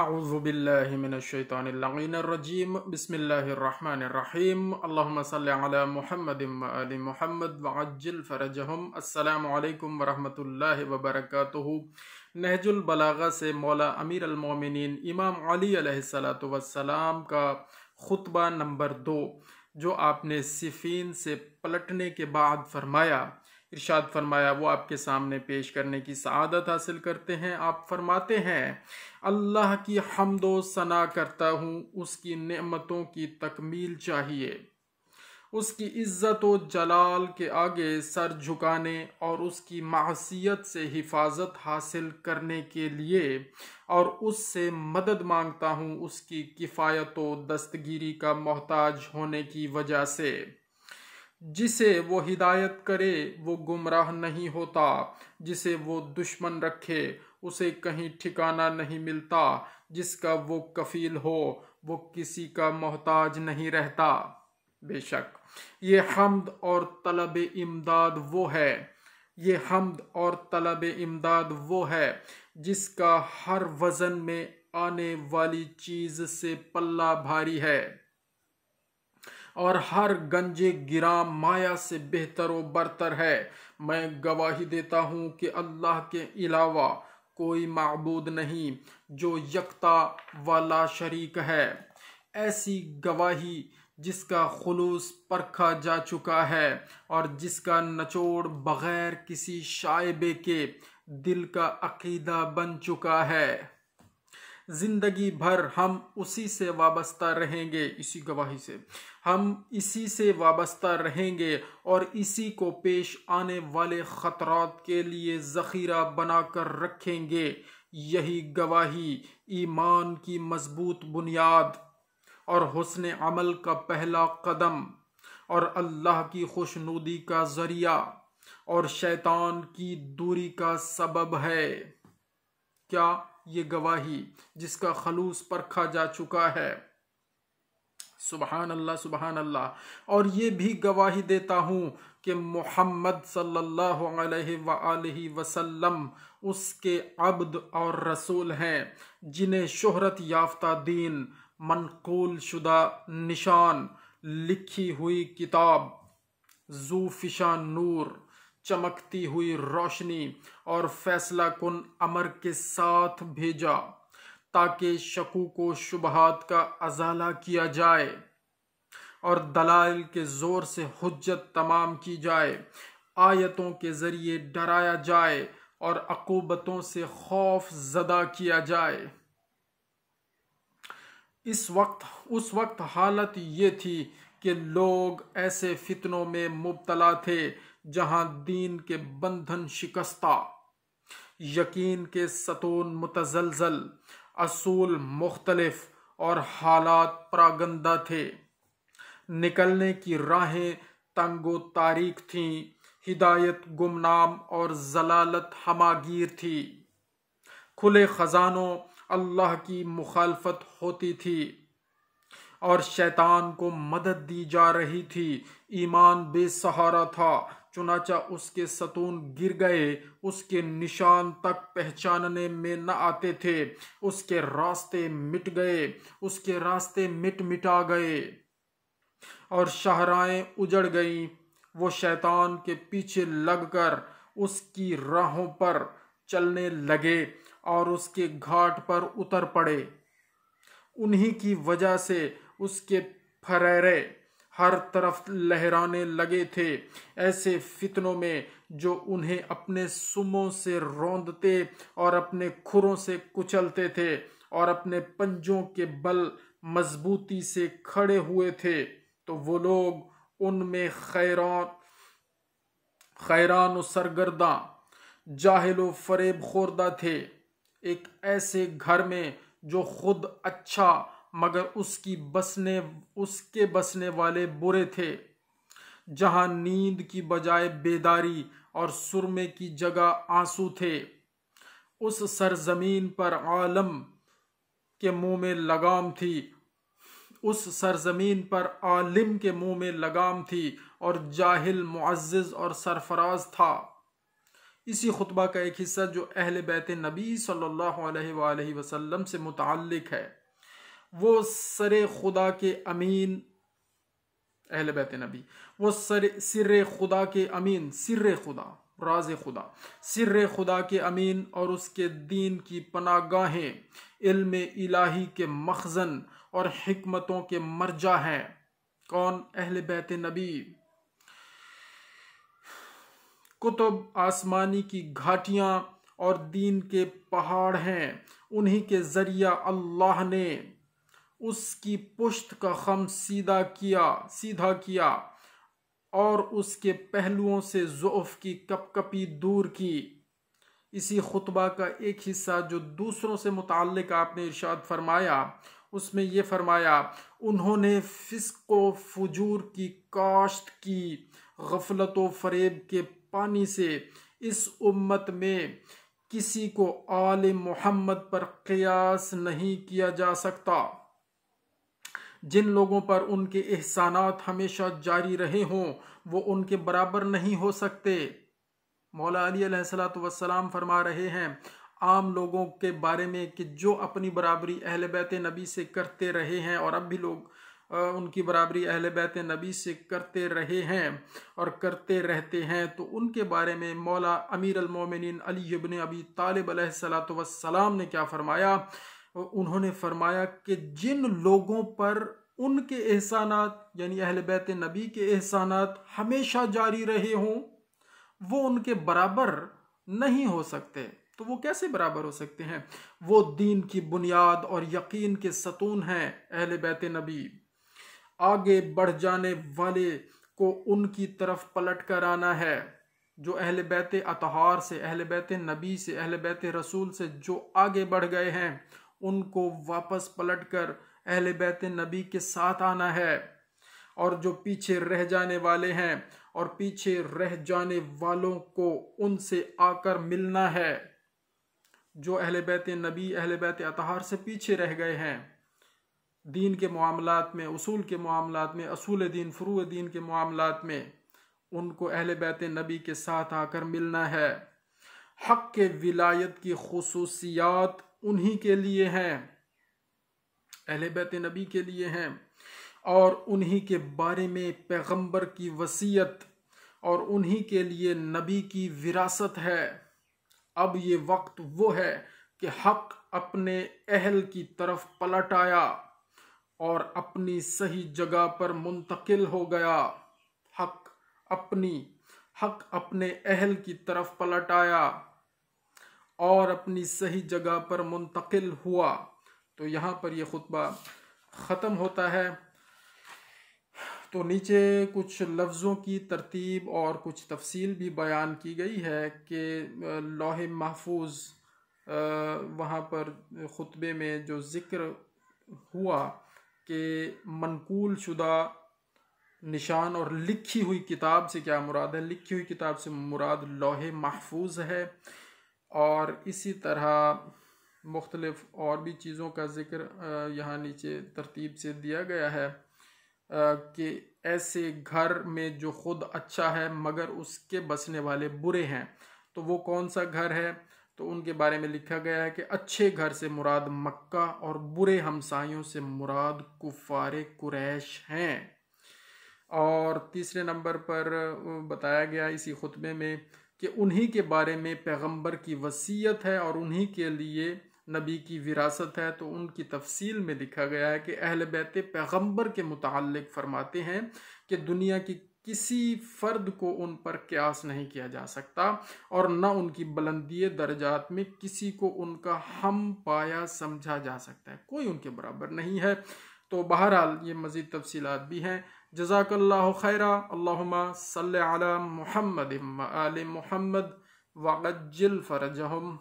अज़बिल्लिमिनशैतानरजीम बसमीम अल्लासल महमद अली महमद वज्जिल फ़रजहम अल्लाम वरहमल वबरक नहजुलबलागा से मौला अमीर अलमोमिन इमाम अली सलाम का ख़ुतबा नंबर दो जो आपने सिफ़ीन से पलटने के बाद फरमाया इरशाद फरमाया वो आपके सामने पेश करने की सआदत हासिल करते हैं आप फरमाते हैं अल्लाह की हमदो सना करता हूँ उसकी नमतों की तकमील चाहिए उसकी इज़्ज़त व जलाल के आगे सर झुकाने और उसकी मासीत से हिफाजत हासिल करने के लिए और उससे मदद मांगता हूँ उसकी किफ़ायत व दस्तगीरी का मोहताज होने की वजह से जिसे वो हिदायत करे वो गुमराह नहीं होता जिसे वो दुश्मन रखे उसे कहीं ठिकाना नहीं मिलता जिसका वो कफील हो वो किसी का मोहताज नहीं रहता बेशक ये हमद और तलब इमदाद वो है ये हमद और तलब इमदाद वो है जिसका हर वज़न में आने वाली चीज़ से पल्ला भारी है और हर गंजे गिरा माया से बेहतर व बरतर है मैं गवाही देता हूँ कि अल्लाह के अलावा कोई मबूद नहीं जो यकता वाला शरीक है ऐसी गवाही जिसका खलूस परखा जा चुका है और जिसका नचोड़ बग़ैर किसी शायबे के दिल का अकीदा बन चुका है ज़िंदगी भर हम उसी से वाबस्ता रहेंगे इसी गवाही से हम इसी से वाबस्ता रहेंगे और इसी को पेश आने वाले ख़तरात के लिए ज़ख़ीरा बनाकर रखेंगे यही गवाही ईमान की मजबूत बुनियाद और हसन अमल का पहला कदम और अल्लाह की खुशनुदी का ज़रिया और शैतान की दूरी का सबब है क्या ये गवाही जिसका खलूस परखा जा चुका है सुबहान अल्लाह सुबहान अल्लाह और ये भी गवाही देता हूँ कि मोहम्मद सल्लल्लाहु अलैहि वसल्लम उसके अब्द और रसूल हैं जिन्हें शोहरत याफ्ता दीन मनकूल शुदा निशान लिखी हुई किताब जूफिशा नूर चमकती हुई रोशनी और फैसला कुन अमर के साथ भेजा ताकि शकू को शुबहात का अजाला किया जाए और दलाल के ज़ोर से हजत तमाम की जाए आयतों के ज़रिए डराया जाए और अकूबतों से खौफ ज़दा किया जाए इस वक्त उस वक्त हालत ये थी कि लोग ऐसे फितनों में मुबतला थे जहां दीन के बंधन शिकस्ता यकीन के सतून मुतजलजल असूल मुख्तलफ और हालात प्रागंदा थे निकलने की राहें तंगो तारीख थीं हिदायत गुमनाम और जलालत हमागीर थी खुले ख़जानों अल्लाह की मुखालफत होती थी और शैतान को मदद दी जा रही थी ईमान बेसहारा था चुनाचा उसके सतून गिर गए उसके निशान तक पहचानने में न आते थे उसके रास्ते मिट गए उसके रास्ते मिट मिटा गए और शहराएं उजड़ गईं वो शैतान के पीछे लगकर उसकी राहों पर चलने लगे और उसके घाट पर उतर पड़े उन्हीं की वजह से उसके फरेरे हर तरफ लहराने लगे थे ऐसे फितनों में जो उन्हें अपने सुमों से रौंदते और अपने खुरों से कुचलते थे और अपने पंजों के बल मजबूती से खड़े हुए थे तो वो लोग उनमें खैरान खैरान सरगर्दा जाहिल फरेब खोरदा थे एक ऐसे घर में जो खुद अच्छा मगर उसकी बसने उसके बसने वाले बुरे थे जहाँ नींद की बजाय बेदारी और सुरमे की जगह आंसू थे उस सरजमीन पर आलम के मुंह में लगाम थी उस सरजमीन पर आलिम के मुंह में लगाम थी और जाहिल मुआज़ और सरफराज था इसी खुतबा का एक हिस्सा जो अहल बैत नबी सल्लल्लाहु अलैहि वसल्लम से मुतक़ है वो सर खुदा के अमीन अहल बैत नबी वो सर सिर खुदा के अमीन सिर खुदा राज खुदा सिर खुदा के अमीन और उसके दीन की पनागाहें इल्म इलाही के मखजन और हमतों के मरजा हैं कौन अहल बैत नबी कुतुब आसमानी की घाटियाँ और दीन के पहाड़ हैं उन्हीं के ज़रिया अल्लाह ने उसकी पुश्त का खम सीधा किया सीधा किया और उसके पहलुओं से ज़ोफ़ की कपकपी दूर की इसी खुतबा का एक हिस्सा जो दूसरों से मुतल आपने इरशाद फरमाया उसमें ये फरमाया उन्होंने फिस्को फजूर की काश्त की गफलत व फरेब के पानी से इस उम्मत में किसी को आल मोहम्मद पर क्यास नहीं किया जा सकता जिन लोगों पर उनके एहसान हमेशा जारी रहे हों वो उनके बराबर नहीं हो सकते मौला अली सलाम फरमा रहे हैं आम लोगों के बारे में कि जो अपनी बराबरी अहल बैत नबी से करते रहे हैं और अब भी लोग उनकी बराबरी अहल बैत नबी से करते रहे हैं और करते रहते हैं तो उनके बारे में मौला अमीर अलमोमिन अली अबी तालब सलाम ने क्या फ़रमाया उन्होंने फरमाया कि जिन लोगों पर उनके एहसानात यानी अहल बैत नबी के एहसानात हमेशा जारी रहे हों वो उनके बराबर नहीं हो सकते तो वो कैसे बराबर हो सकते हैं वो दीन की बुनियाद और यकीन के सतून हैं अहल बैत नबी आगे बढ़ जाने वाले को उनकी तरफ पलट कर आना है जो अहल बैत अतहार से अहल बैत नबी से अहल बैत रसूल से जो आगे बढ़ गए हैं उनको वापस पलटकर अहल बैत नबी के साथ आना है और जो पीछे रह जाने वाले हैं और पीछे रह जाने वालों को उनसे आकर मिलना है जो अहल बैत नबी अहल बैत अतहार से पीछे रह गए हैं दीन के मामलों में उसूल के मामलों में असूल दीन फ्रू दीन के मामलों में उनको अहल बैत नबी के साथ आकर मिलना है हक के विलायत की खसूसियात उन्हीं के लिए है अहले बैत नबी के लिए है और उन्हीं के बारे में पैगंबर की वसीयत और उन्हीं के लिए नबी की विरासत है अब ये वक्त वो है कि हक अपने अहल की तरफ पलट आया और अपनी सही जगह पर मुंतकिल हो गया हक अपनी हक अपने अहल की तरफ पलट आया और अपनी सही जगह पर मुंतकिल हुआ तो यहाँ पर यह खुतबा ख़त्म होता है तो नीचे कुछ लफ्ज़ों की तरतीब और कुछ तफसील भी बयान की गई है कि लोहे महफूज वहाँ पर ख़ुतबे में जो ज़िक्र हुआ कि मनकूल शुदा निशान और लिखी हुई किताब से क्या मुराद है लिखी हुई किताब से मुराद लोहे महफूज है और इसी तरह मुख्तलफ़ और भी चीज़ों का ज़िक्र यहाँ नीचे तरतीब से दिया गया है कि ऐसे घर में जो ख़ुद अच्छा है मगर उसके बसने वाले बुरे हैं तो वो कौन सा घर है तो उनके बारे में लिखा गया है कि अच्छे घर से मुराद मक्का और बुरे हमसायों से मुराद कुफार कुरैश हैं और तीसरे नंबर पर बताया गया इसी खुतबे में कि उन्हीं के बारे में पैगंबर की वसीयत है और उन्हीं के लिए नबी की विरासत है तो उनकी तफसील में लिखा गया है कि अहल बैत पैगम्बर के मुतल फरमाते हैं कि दुनिया की किसी फ़र्द को उन पर क्यास नहीं किया जा सकता और न उनकी बुलंदी दर्जात में किसी को उनका हम पाया समझा जा सकता है कोई उनके बराबर नहीं है तो बहरहाल ये मज़ीद तफसीत भी हैं जजाकल्ला खैरा अल्लाम सल मुहमद आल महमद वगज्जिल फ़रजहम